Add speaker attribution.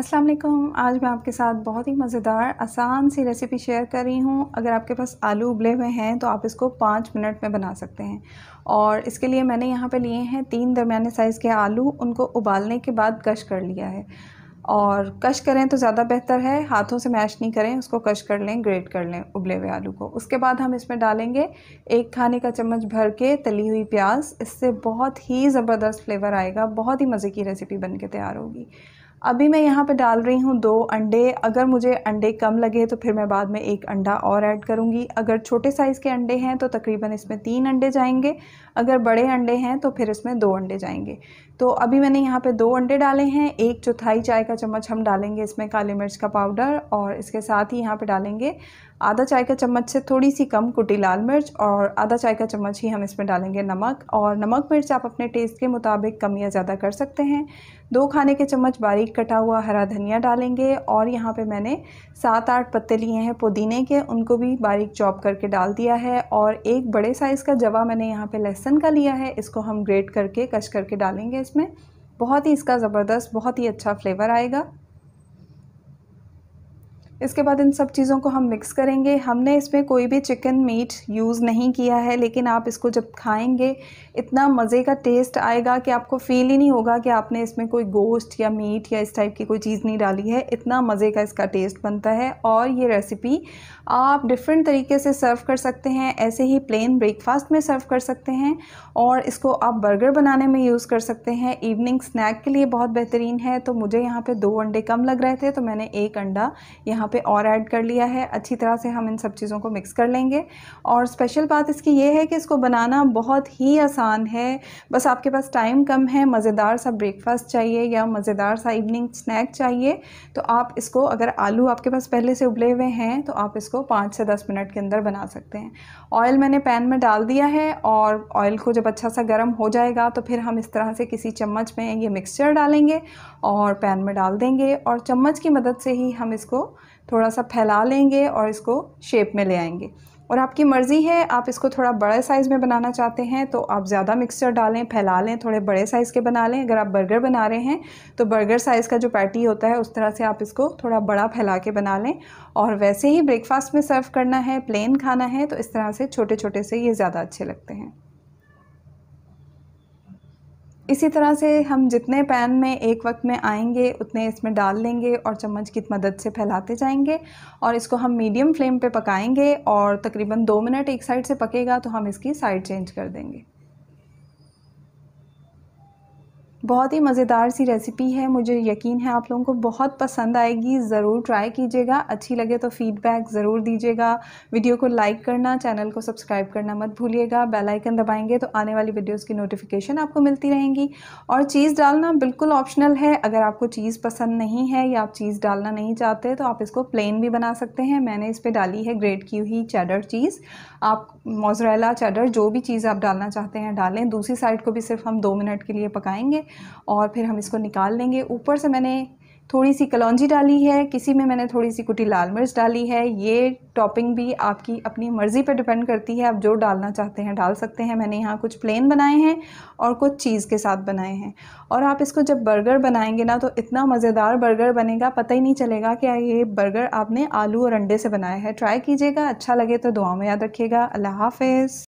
Speaker 1: अस्सलाम वालेकुम आज मैं आपके साथ बहुत ही मज़ेदार आसान सी रेसिपी शेयर कर रही हूँ अगर आपके पास आलू उबले हुए हैं तो आप इसको पाँच मिनट में बना सकते हैं और इसके लिए मैंने यहाँ पे लिए हैं तीन दरमियाने साइज़ के आलू उनको उबालने के बाद कश कर लिया है और कश करें तो ज़्यादा बेहतर है हाथों से मैश नहीं करें उसको कश कर लें ग्रेट कर लें उबले हुए आलू को उसके बाद हम इसमें डालेंगे एक खाने का चम्मच भर के तली हुई प्याज इससे बहुत ही ज़बरदस्त फ्लेवर आएगा बहुत ही मज़े की रेसिपी बन के तैयार होगी अभी मैं यहाँ पे डाल रही हूँ दो अंडे अगर मुझे अंडे कम लगे तो फिर मैं बाद में एक अंडा और ऐड करूँगी अगर छोटे साइज़ के अंडे हैं तो तकरीबन इसमें तीन अंडे जाएंगे अगर बड़े अंडे हैं तो फिर इसमें दो अंडे जाएंगे तो अभी मैंने यहाँ पे दो अंडे डाले हैं एक चौथाई चाय का चम्मच हम डालेंगे इसमें काली मिर्च का पाउडर और इसके साथ ही यहाँ पे डालेंगे आधा चाय का चम्मच से थोड़ी सी कम कुटी लाल मिर्च और आधा चाय का चम्मच ही हम इसमें डालेंगे नमक और नमक मिर्च आप अपने टेस्ट के मुताबिक कम या ज़्यादा कर सकते हैं दो खाने के चम्मच बारीक कटा हुआ हरा धनिया डालेंगे और यहाँ पे मैंने सात आठ पत्ते लिए हैं पुदीने के उनको भी बारीक चॉप करके डाल दिया है और एक बड़े साइज़ का जवा मैंने यहाँ पर लहसन का लिया है इसको हम ग्रेट करके कश करके डालेंगे इस इसमें बहुत ही इसका ज़बरदस्त बहुत ही अच्छा फ्लेवर आएगा इसके बाद इन सब चीज़ों को हम मिक्स करेंगे हमने इसमें कोई भी चिकन मीट यूज़ नहीं किया है लेकिन आप इसको जब खाएंगे इतना मज़े का टेस्ट आएगा कि आपको फ़ील ही नहीं होगा कि आपने इसमें कोई गोश्त या मीट या इस टाइप की कोई चीज़ नहीं डाली है इतना मज़े का इसका टेस्ट बनता है और ये रेसिपी आप डिफरेंट तरीके से सर्व कर सकते हैं ऐसे ही प्लेन ब्रेकफास्ट में सर्व कर सकते हैं और इसको आप बर्गर बनाने में यूज़ कर सकते हैं इवनिंग स्नैक के लिए बहुत बेहतरीन है तो मुझे यहाँ पर दो अंडे कम लग रहे थे तो मैंने एक अंडा यहाँ पे और ऐड कर लिया है अच्छी तरह से हम इन सब चीज़ों को मिक्स कर लेंगे और स्पेशल बात इसकी ये है कि इसको बनाना बहुत ही आसान है बस आपके पास टाइम कम है मज़ेदार सा ब्रेकफास्ट चाहिए या मज़ेदार सा इवनिंग स्नैक चाहिए तो आप इसको अगर आलू आपके पास पहले से उबले हुए हैं तो आप इसको पाँच से दस मिनट के अंदर बना सकते हैं ऑयल मैंने पैन में डाल दिया है और ऑयल को जब अच्छा सा गर्म हो जाएगा तो फिर हम इस तरह से किसी चम्मच में ये मिक्सचर डालेंगे और पैन में डाल देंगे और चम्मच की मदद से ही हम इसको थोड़ा सा फैला लेंगे और इसको शेप में ले आएंगे और आपकी मर्ज़ी है आप इसको थोड़ा बड़े साइज़ में बनाना चाहते हैं तो आप ज़्यादा मिक्सचर डालें फैला लें थोड़े बड़े साइज़ के बना लें अगर आप बर्गर बना रहे हैं तो बर्गर साइज़ का जो पैटी होता है उस तरह से आप इसको थोड़ा बड़ा फैला के बना लें और वैसे ही ब्रेकफास्ट में सर्व करना है प्लेन खाना है तो इस तरह से छोटे छोटे से ये ज़्यादा अच्छे लगते हैं इसी तरह से हम जितने पैन में एक वक्त में आएंगे उतने इसमें डाल लेंगे और चम्मच की मदद से फैलाते जाएंगे और इसको हम मीडियम फ्लेम पे पकाएंगे और तकरीबन दो मिनट एक साइड से पकेगा तो हम इसकी साइड चेंज कर देंगे बहुत ही मज़ेदार सी रेसिपी है मुझे यकीन है आप लोगों को बहुत पसंद आएगी ज़रूर ट्राई कीजिएगा अच्छी लगे तो फ़ीडबैक ज़रूर दीजिएगा वीडियो को लाइक करना चैनल को सब्सक्राइब करना मत भूलिएगा बेल आइकन दबाएंगे तो आने वाली वीडियोस की नोटिफिकेशन आपको मिलती रहेंगी और चीज़ डालना बिल्कुल ऑप्शनल है अगर आपको चीज़ पसंद नहीं है या आप चीज़ डालना नहीं चाहते तो आप इसको प्लेन भी बना सकते हैं मैंने इस पर डाली है ग्रेट की हुई चैडर चीज़ आप मोजरेला चैडर जो भी चीज़ आप डालना चाहते हैं डालें दूसरी साइड को भी सिर्फ हम दो मिनट के लिए पकाएंगे और फिर हम इसको निकाल लेंगे ऊपर से मैंने थोड़ी सी कलौजी डाली है किसी में मैंने थोड़ी सी कुटी लाल मिर्च डाली है ये टॉपिंग भी आपकी अपनी मर्ज़ी पर डिपेंड करती है आप जो डालना चाहते हैं डाल सकते हैं मैंने यहाँ कुछ प्लेन बनाए हैं और कुछ चीज़ के साथ बनाए हैं और आप इसको जब बर्गर बनाएंगे ना तो इतना मज़ेदार बर्गर बनेगा पता ही नहीं चलेगा कि ये बर्गर आपने आलू और अंडे से बनाया है ट्राई कीजिएगा अच्छा लगे तो दुआ में याद रखिएगा अल्लाह हाफिज़